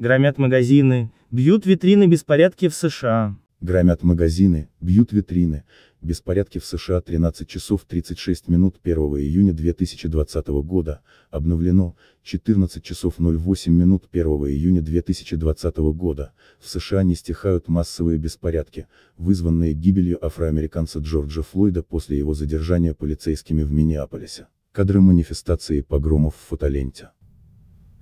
Громят магазины, бьют витрины беспорядки в США. Громят магазины, бьют витрины, беспорядки в США 13 часов 36 минут 1 июня 2020 года, обновлено, 14 часов 08 минут 1 июня 2020 года, в США не стихают массовые беспорядки, вызванные гибелью афроамериканца Джорджа Флойда после его задержания полицейскими в Миннеаполисе. Кадры манифестации погромов в фотоленте.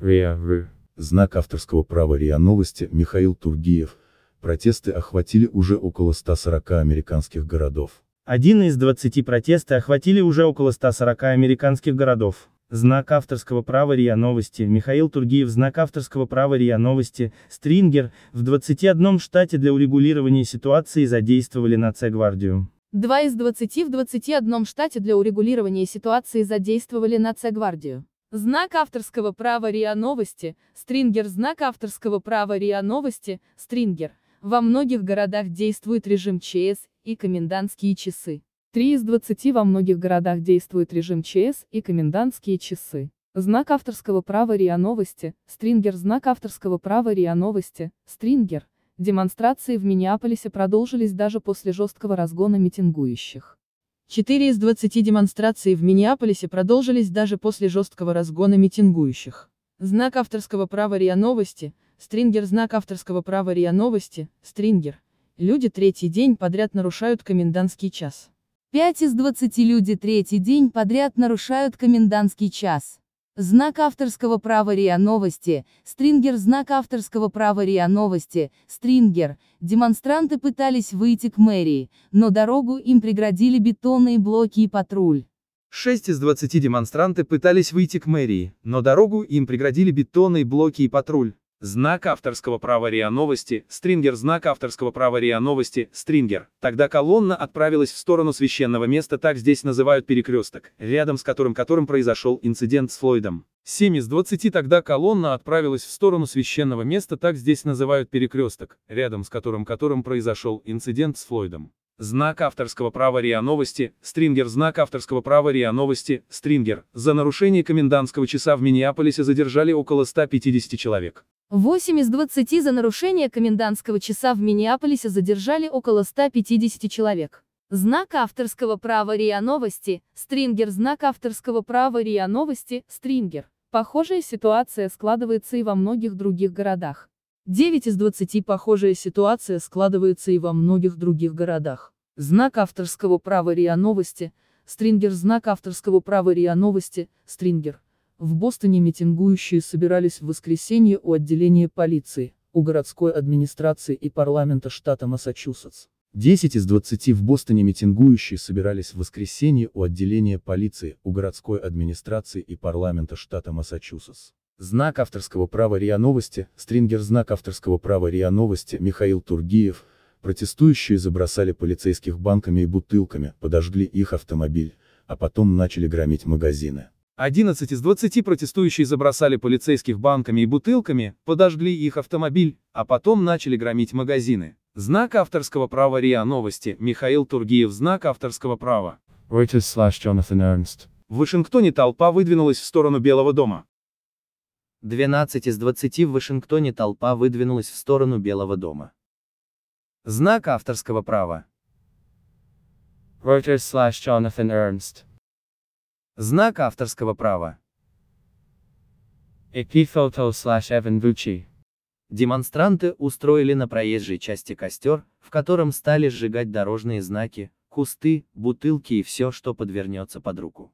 Реавы. Знак авторского права РИА Новости Михаил Тургиев. Протесты охватили уже около 140 американских городов. Один из 20 протесты охватили уже около 140 американских городов. Знак авторского права РИА Новости, Михаил Тургиев, знак авторского права РИА Новости, Стрингер, в 21 штате для урегулирования ситуации задействовали нацегвардию. Два из 20 в 21 штате для урегулирования ситуации задействовали нацегвардию. Знак авторского права РИА Новости, Стрингер Знак авторского права РИА Новости, Стрингер. Во многих городах действует режим ЧС и комендантские часы. Три из двадцати во многих городах действует режим ЧС и комендантские часы. Знак авторского права РИА Новости, Стрингер Знак авторского права РИА Новости, Стрингер. Демонстрации в Миннеаполисе продолжились даже после жесткого разгона митингующих. Четыре из двадцати демонстраций в Миннеаполисе продолжились даже после жесткого разгона митингующих. Знак авторского права РИА Новости, Стрингер Знак авторского права РИА Новости, Стрингер. Люди третий день подряд нарушают комендантский час. Пять из двадцати люди третий день подряд нарушают комендантский час. Знак авторского права РИА Новости, Стрингер Знак авторского права РИА Новости, Стрингер, демонстранты пытались выйти к мэрии, но дорогу им преградили бетонные блоки и патруль. 6 из 20 демонстранты пытались выйти к мэрии, но дорогу им преградили бетонные блоки и патруль. Знак авторского права РИА Новости, стрингер Знак авторского права РИА Новости, стрингер. Тогда колонна отправилась в сторону священного места, так здесь называют перекресток, рядом с которым которым произошел инцидент с Флойдом. 7 из 20 тогда колонна отправилась в сторону священного места, так здесь называют перекресток, рядом с которым которым произошел инцидент с Флойдом. Знак авторского права РИА Новости, Стрингер Знак авторского права РИА Новости, Стрингер. За нарушение комендантского часа в Миннеаполисе задержали около 150 человек. 8 из 20 за нарушение комендантского часа в Миннеаполисе задержали около 150 человек. Знак авторского права РИА Новости, Стрингер Знак авторского права РИА Новости, Стрингер. Похожая ситуация складывается и во многих других городах. 9 из 20 похожая ситуация складывается и во многих других городах. Знак авторского права РИА Новости, Стрингер Знак авторского права РИА Новости, Стрингер. В Бостоне митингующие собирались в воскресенье у отделения полиции, у городской администрации и парламента штата Массачусетс. 10 из 20 в Бостоне митингующие собирались в воскресенье у отделения полиции, у городской администрации и парламента штата Массачусетс. Знак авторского права РИА Новости, стрингер знак авторского права РИА Новости Михаил Тургиев, протестующие забросали полицейских банками и бутылками, подожгли их автомобиль, а потом начали громить магазины. 11 из 20 протестующих забросали полицейских банками и бутылками, подожгли их автомобиль, а потом начали громить магазины. Знак авторского права РИА Новости, Михаил Тургиев Знак авторского права. Reuters slash Jonathan В Вашингтоне толпа выдвинулась в сторону Белого дома. 12 из 20 в Вашингтоне толпа выдвинулась в сторону Белого дома. Знак авторского права. Reuters slash Jonathan Ernst. Знак авторского права. Epiphoto slash Evan Демонстранты устроили на проезжей части костер, в котором стали сжигать дорожные знаки, кусты, бутылки и все, что подвернется под руку.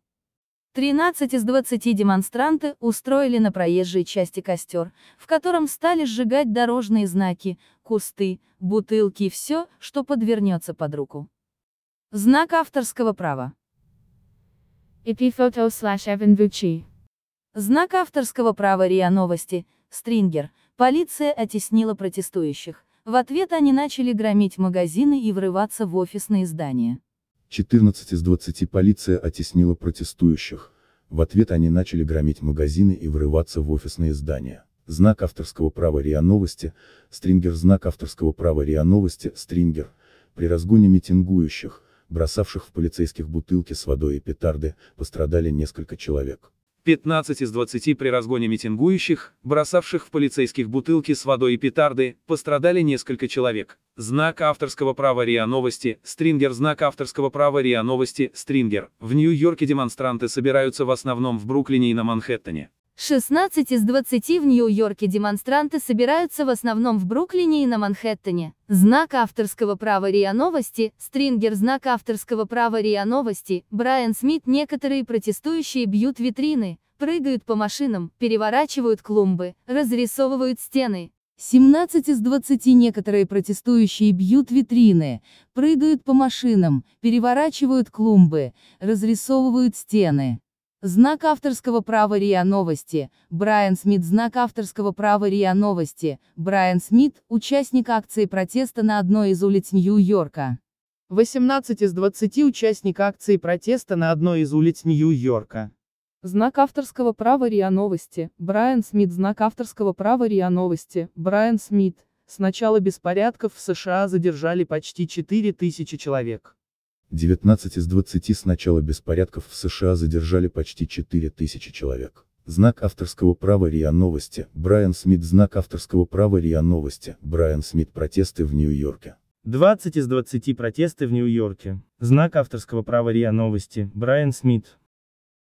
13 из 20 демонстранты устроили на проезжей части костер, в котором стали сжигать дорожные знаки, кусты, бутылки и все, что подвернется под руку. Знак авторского права. Эпифото слэш Эван Вучи. Знак авторского права РИА Новости, Стрингер, полиция оттеснила протестующих. В ответ они начали громить магазины и врываться в офисные здания. 14 из 20 полиция оттеснила протестующих. В ответ они начали громить магазины и врываться в офисные здания. Знак авторского права РИА Новости, Стрингер Знак авторского права РИА Новости, Стрингер. При разгоне митингующих, бросавших в полицейских бутылки с водой и петарды, пострадали несколько человек. 15 из 20 при разгоне митингующих, бросавших в полицейских бутылки с водой и петарды, пострадали несколько человек. Знак авторского права РИА Новости, Стрингер Знак авторского права РИА Новости, Стрингер. В Нью-Йорке демонстранты собираются в основном в Бруклине и на Манхэттене. 16 из 20 в Нью-Йорке демонстранты собираются в основном в Бруклине и на Манхэттене. Знак авторского права РИА Новости, Стрингер Знак авторского права РИА Новости, Брайан Смит Некоторые протестующие бьют витрины, прыгают по машинам, переворачивают клумбы, разрисовывают стены. 17 из 20 некоторые протестующие бьют витрины, прыгают по машинам, переворачивают клумбы, разрисовывают стены. Знак авторского права РИА Новости, Брайан Смит Знак авторского права РИА Новости, Брайан Смит, участник акции протеста на одной из улиц Нью-Йорка. 18 из 20 участник акции протеста на одной из улиц Нью-Йорка. Знак авторского права РИА Новости, Брайан Смит Знак авторского права РИА Новости, Брайан Смит. С начала беспорядков в США задержали почти 4000 человек. 19 из 20 с начала беспорядков в США задержали почти 4000 человек. Знак авторского права РИА Новости, Брайан Смит Знак авторского права РИА Новости, Брайан Смит Протесты в Нью-Йорке. 20 из 20 протесты в Нью-Йорке. Знак авторского права РИА Новости, Брайан Смит.